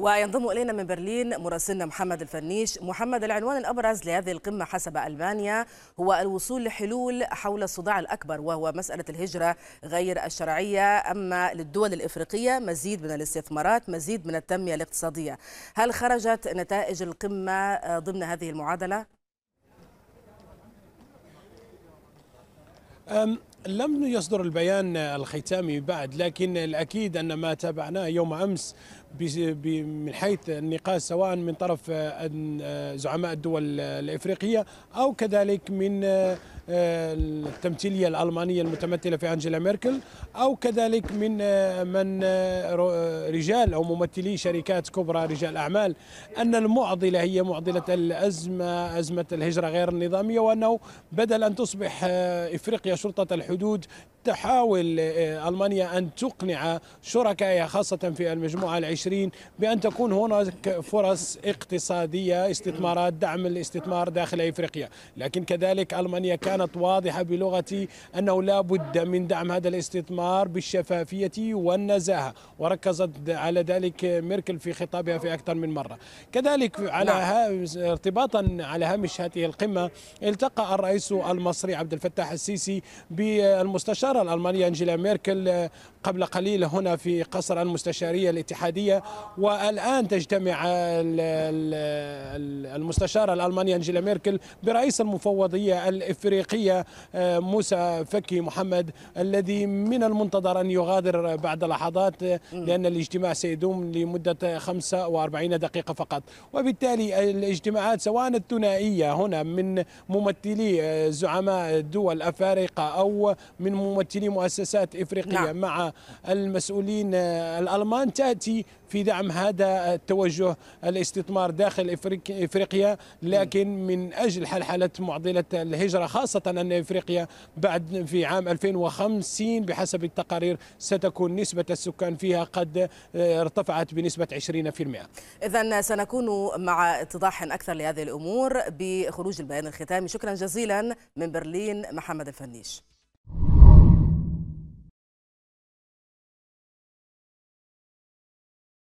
وينضم إلينا من برلين مراسلنا محمد الفنيش محمد العنوان الأبرز لهذه القمة حسب ألمانيا هو الوصول لحلول حول الصداع الأكبر وهو مسألة الهجرة غير الشرعية أما للدول الإفريقية مزيد من الاستثمارات مزيد من التنمية الاقتصادية هل خرجت نتائج القمة ضمن هذه المعادلة؟ لم يصدر البيان الختامي بعد لكن الأكيد أن ما تابعناه يوم أمس من حيث النقاش سواء من طرف زعماء الدول الإفريقية أو كذلك من آه، التمثيلية الألمانية المتمثلة في أنجيلا ميركل أو كذلك من آه، من آه، رجال أو ممثلي شركات كبرى رجال أعمال أن المعضلة هي معضلة الأزمة أزمة الهجرة غير النظامية وأنه بدل أن تصبح إفريقيا شرطة الحكم الحدود تحاول آه، ألمانيا أن تقنع شركائها خاصة في المجموعة العشرين بأن تكون هناك فرص اقتصادية استثمارات دعم الاستثمار داخل إفريقيا لكن كذلك ألمانيا كانت واضحة بلغتي أنه لا بد من دعم هذا الاستثمار بالشفافية والنزاهة وركزت على ذلك ميركل في خطابها في أكثر من مرة كذلك على نعم. ارتباطا على هامش هذه القمة التقى الرئيس المصري عبد الفتاح السيسي ب المستشارة الألمانية أنجيلا ميركل آه، قبل قليل هنا في قصر المستشارية الاتحادية والآن تجتمع المستشارة الألمانية أنجيلا ميركل برئيس المفوضية الإفريقية آه، موسى فكي محمد الذي من المنتظر أن يغادر بعد لحظات آه، لأن الاجتماع سيدوم لمدة 45 دقيقة فقط وبالتالي الاجتماعات سواء الثنائية هنا من ممثلي زعماء دول أفارقة أو من ممثلي مؤسسات إفريقية نعم. مع المسؤولين الألمان تأتي في دعم هذا التوجه الاستثمار داخل إفريقيا لكن من أجل حلحلة معضلة الهجرة خاصة أن إفريقيا بعد في عام 2050 بحسب التقارير ستكون نسبة السكان فيها قد آه، ارتفعت بنسبة 20% إذا سنكون مع اتضاح أكثر لهذه الأمور بخروج البيان الختامي شكرا جزيلا من برلين محمد الفنيش